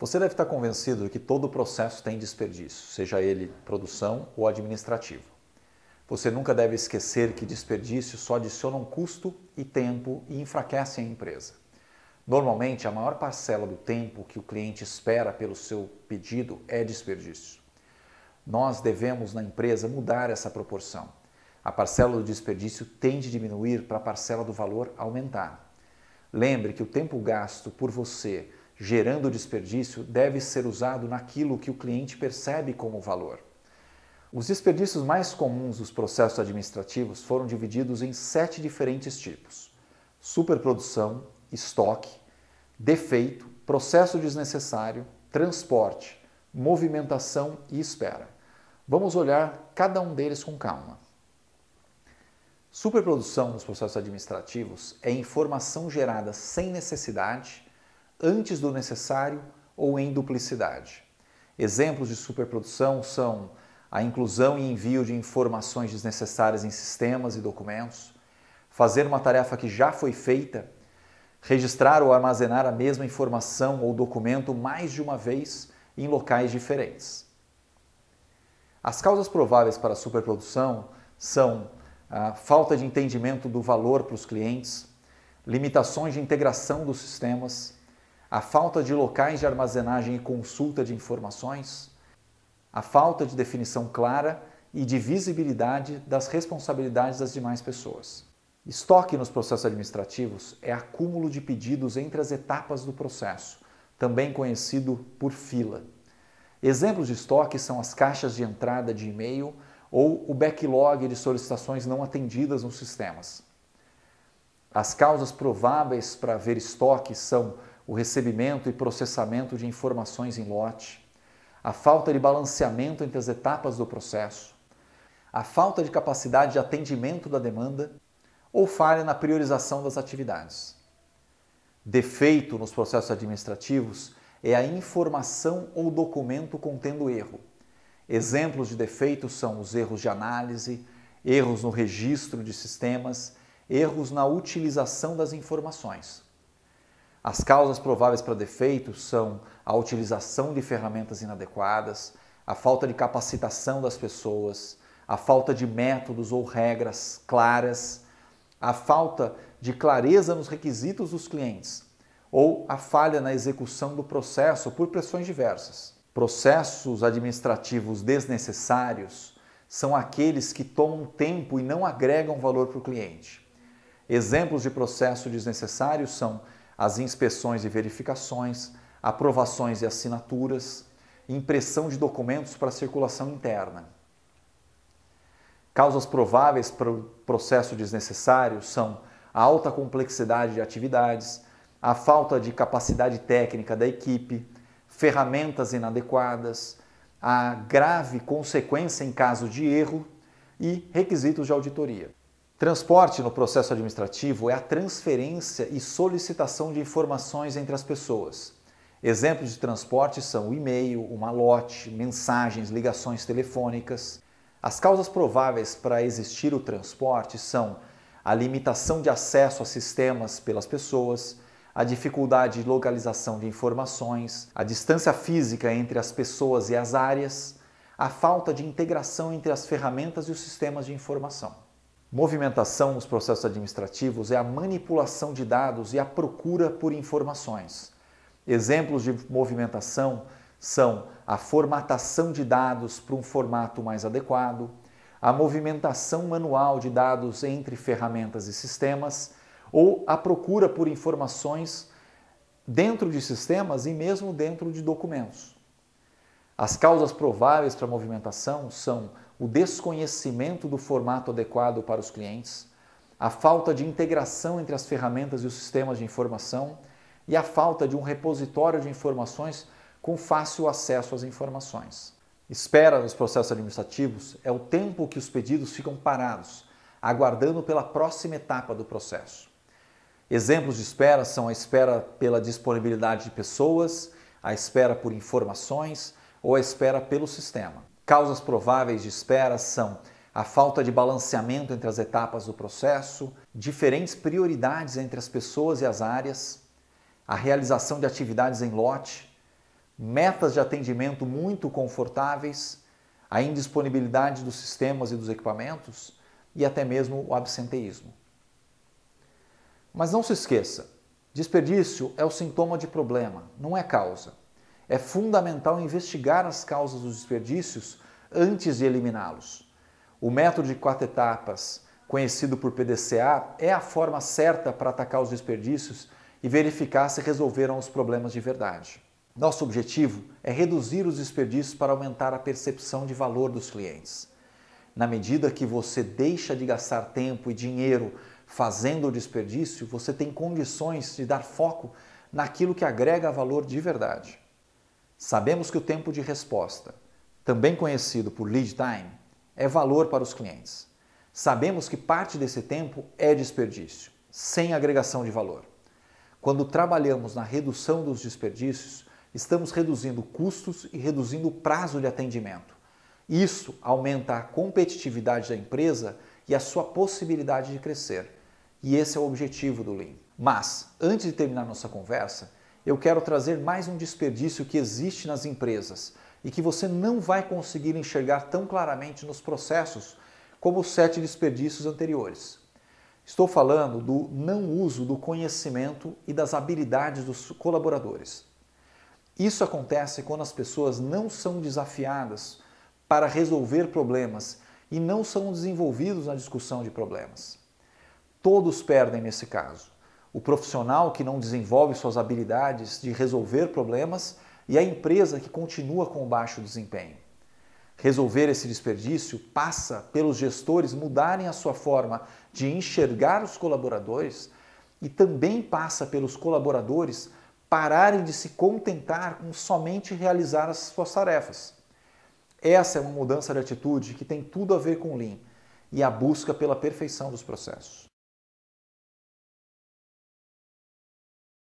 Você deve estar convencido de que todo processo tem desperdício, seja ele produção ou administrativo. Você nunca deve esquecer que desperdício só adicionam custo e tempo e enfraquecem a empresa. Normalmente, a maior parcela do tempo que o cliente espera pelo seu pedido é desperdício. Nós devemos, na empresa, mudar essa proporção. A parcela do desperdício tende a diminuir para a parcela do valor aumentar. Lembre que o tempo gasto por você gerando desperdício deve ser usado naquilo que o cliente percebe como valor. Os desperdícios mais comuns dos processos administrativos foram divididos em sete diferentes tipos: superprodução, estoque, defeito, processo desnecessário, transporte, movimentação e espera. Vamos olhar cada um deles com calma. Superprodução nos processos administrativos é informação gerada sem necessidade antes do necessário ou em duplicidade. Exemplos de superprodução são a inclusão e envio de informações desnecessárias em sistemas e documentos, fazer uma tarefa que já foi feita, registrar ou armazenar a mesma informação ou documento mais de uma vez em locais diferentes. As causas prováveis para a superprodução são a ah, falta de entendimento do valor para os clientes, limitações de integração dos sistemas, a falta de locais de armazenagem e consulta de informações, a falta de definição clara e de visibilidade das responsabilidades das demais pessoas. Estoque nos processos administrativos é acúmulo de pedidos entre as etapas do processo, também conhecido por fila. Exemplos de estoque são as caixas de entrada de e-mail ou o backlog de solicitações não atendidas nos sistemas. As causas prováveis para haver estoque são o recebimento e processamento de informações em lote, a falta de balanceamento entre as etapas do processo, a falta de capacidade de atendimento da demanda ou falha na priorização das atividades. Defeito nos processos administrativos é a informação ou documento contendo erro. Exemplos de defeitos são os erros de análise, erros no registro de sistemas, erros na utilização das informações. As causas prováveis para defeitos são a utilização de ferramentas inadequadas, a falta de capacitação das pessoas, a falta de métodos ou regras claras, a falta de clareza nos requisitos dos clientes ou a falha na execução do processo por pressões diversas. Processos administrativos desnecessários são aqueles que tomam tempo e não agregam valor para o cliente. Exemplos de processo desnecessários são as inspeções e verificações, aprovações e assinaturas, impressão de documentos para circulação interna. Causas prováveis para o processo desnecessário são a alta complexidade de atividades, a falta de capacidade técnica da equipe, ferramentas inadequadas, a grave consequência em caso de erro e requisitos de auditoria. Transporte no processo administrativo é a transferência e solicitação de informações entre as pessoas. Exemplos de transporte são o e-mail, o malote, mensagens, ligações telefônicas. As causas prováveis para existir o transporte são a limitação de acesso a sistemas pelas pessoas, a dificuldade de localização de informações, a distância física entre as pessoas e as áreas, a falta de integração entre as ferramentas e os sistemas de informação movimentação nos processos administrativos é a manipulação de dados e a procura por informações. Exemplos de movimentação são a formatação de dados para um formato mais adequado, a movimentação manual de dados entre ferramentas e sistemas ou a procura por informações dentro de sistemas e mesmo dentro de documentos. As causas prováveis para a movimentação são o desconhecimento do formato adequado para os clientes, a falta de integração entre as ferramentas e os sistemas de informação e a falta de um repositório de informações com fácil acesso às informações. Espera nos processos administrativos é o tempo que os pedidos ficam parados, aguardando pela próxima etapa do processo. Exemplos de espera são a espera pela disponibilidade de pessoas, a espera por informações ou a espera pelo sistema. Causas prováveis de espera são a falta de balanceamento entre as etapas do processo, diferentes prioridades entre as pessoas e as áreas, a realização de atividades em lote, metas de atendimento muito confortáveis, a indisponibilidade dos sistemas e dos equipamentos e até mesmo o absenteísmo. Mas não se esqueça, desperdício é o sintoma de problema, não é causa. É fundamental investigar as causas dos desperdícios antes de eliminá-los. O método de quatro etapas, conhecido por PDCA, é a forma certa para atacar os desperdícios e verificar se resolveram os problemas de verdade. Nosso objetivo é reduzir os desperdícios para aumentar a percepção de valor dos clientes. Na medida que você deixa de gastar tempo e dinheiro fazendo o desperdício, você tem condições de dar foco naquilo que agrega valor de verdade. Sabemos que o tempo de resposta, também conhecido por lead time, é valor para os clientes. Sabemos que parte desse tempo é desperdício, sem agregação de valor. Quando trabalhamos na redução dos desperdícios, estamos reduzindo custos e reduzindo o prazo de atendimento. Isso aumenta a competitividade da empresa e a sua possibilidade de crescer. E esse é o objetivo do Lean. Mas, antes de terminar nossa conversa, eu quero trazer mais um desperdício que existe nas empresas e que você não vai conseguir enxergar tão claramente nos processos como os sete desperdícios anteriores. Estou falando do não uso do conhecimento e das habilidades dos colaboradores. Isso acontece quando as pessoas não são desafiadas para resolver problemas e não são desenvolvidos na discussão de problemas. Todos perdem nesse caso o profissional que não desenvolve suas habilidades de resolver problemas e a empresa que continua com baixo desempenho. Resolver esse desperdício passa pelos gestores mudarem a sua forma de enxergar os colaboradores e também passa pelos colaboradores pararem de se contentar com somente realizar as suas tarefas. Essa é uma mudança de atitude que tem tudo a ver com o Lean e a busca pela perfeição dos processos.